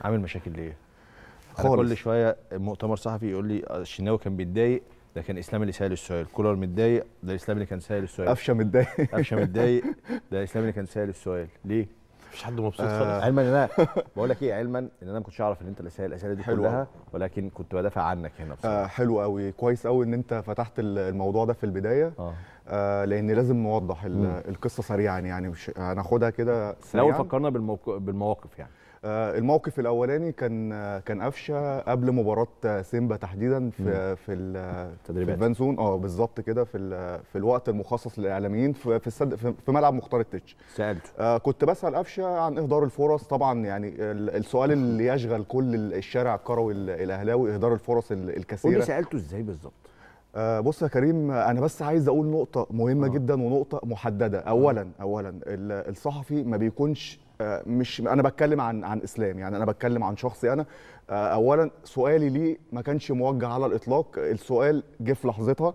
عامل مشاكل ليه؟ خالص كل شويه مؤتمر صحفي يقول لي آه، الشناوي كان بيتضايق ده كان اسلام اللي سهل السؤال كولر متضايق ده اسلام اللي كان سهل السؤال قفشه متضايق قفشه متضايق ده اسلام اللي كان سهل السؤال ليه؟ مفيش حد مبسوط آه، خالص علما ان انا بقول لك ايه علما ان انا ما كنتش اعرف ان انت اللي سائل الاسئله دي حلوة. كلها ولكن كنت بدافع عنك هنا بصراحه آه، حلو قوي كويس قوي ان انت فتحت الموضوع ده في البدايه آه. آه، لان لازم نوضح القصه سريعا يعني مش هناخدها كده سريعا الاول فكرنا بالمواقف يعني آه، الموقف الاولاني كان كان قفشه قبل مباراه سيمبا تحديدا في في التدريبات في اه بالظبط كده في في الوقت المخصص للاعلاميين في السد في ملعب مختار التتش سالته آه كنت بسال قفشه عن اهدار الفرص طبعا يعني السؤال اللي يشغل كل الشارع الكروي الاهلاوي اهدار الفرص الكثيره قولي سالته ازاي بالظبط آه، بص يا كريم آه، انا بس عايز اقول نقطه مهمه آه. جدا ونقطه محدده اولا آه. اولا الصحفي ما بيكونش آه، مش انا بتكلم عن عن اسلام يعني انا بتكلم عن شخصي انا اولا سؤالي ليه ما كانش موجه على الاطلاق السؤال جه في لحظتها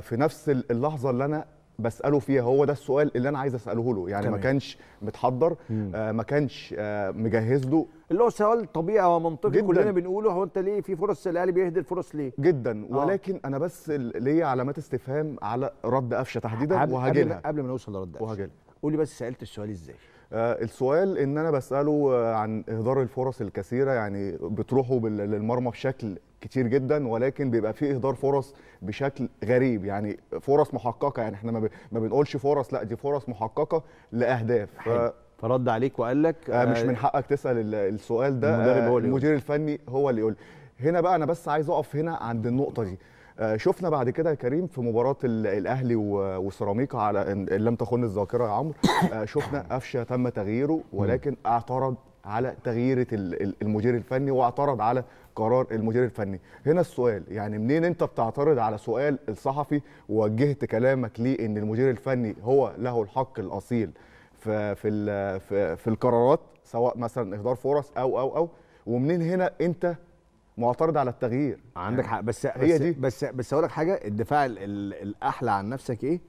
في نفس اللحظه اللي انا بساله فيها هو ده السؤال اللي انا عايز اساله له يعني تمام. ما كانش متحضر آه ما كانش آه مجهز له اللي هو سؤال طبيعي ومنطقي كلنا بنقوله هو انت ليه في فرص الاهلي بيهدي الفرص ليه جدا آه. ولكن انا بس ليا علامات استفهام على رد قفشه تحديدا وهجيلها قبل ما نوصل لرد قفشه قول لي بس سالت السؤال ازاي آه، السؤال ان انا بساله آه، عن اهدار الفرص الكثيره يعني بتروحوا للمرمى بشكل كتير جدا ولكن بيبقى في اهدار فرص بشكل غريب يعني فرص محققه يعني احنا ما بنقولش فرص لا دي فرص محققه لاهداف حلو. فرد عليك وقال لك آه، مش من حقك تسال السؤال ده المدرب هو اللي المدير الفني هو اللي يقول هنا بقى انا بس عايز اقف هنا عند النقطه دي آه، شفنا بعد كده يا كريم في مباراه الاهلي وسيراميكا على ان لم تخن الذاكره يا عمرو آه، شفنا قفشه تم تغييره ولكن اعترض على تغيير المدير الفني واعترض على قرار المدير الفني هنا السؤال يعني منين انت بتعترض على سؤال الصحفي وجهت كلامك ليه ان المدير الفني هو له الحق الاصيل في في في القرارات سواء مثلا اهدار فرص او او او ومنين هنا انت معترض على التغيير عندك حق بس هي بس دي بس بس اقول لك حاجه الدفاع الاحلى عن نفسك ايه؟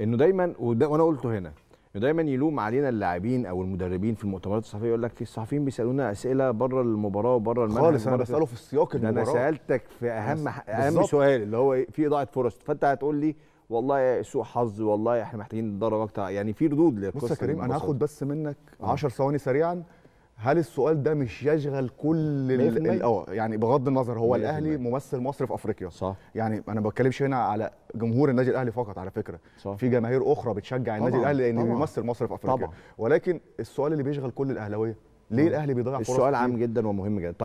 انه دايما وانا قلته هنا انه دايما يلوم علينا اللاعبين او المدربين في المؤتمرات الصحفيه يقول لك في الصحفيين بيسالونا اسئله بره المباراه وبره الملعب خالص انا بساله في السياق المباراه انا سالتك في اهم اهم سؤال اللي هو في اضاعه فرص فانت هتقول لي والله سوء حظ والله احنا محتاجين نتدرب اكتر يعني في ردود للقصه بص يا كريم انا هاخد بس منك 10 آه. ثواني سريعا هل السؤال ده مش يشغل كل اه يعني بغض النظر هو الاهلي ممثل مصر في افريقيا صح يعني انا ما بتكلمش هنا على جمهور النادي الاهلي فقط على فكره صح. في جماهير اخرى بتشجع النادي الاهلي لان بيمثل مصر في افريقيا طبعا. ولكن السؤال اللي بيشغل كل الاهلاويه ليه الاهلي بيضيع فرص السؤال عام جدا ومهم جدا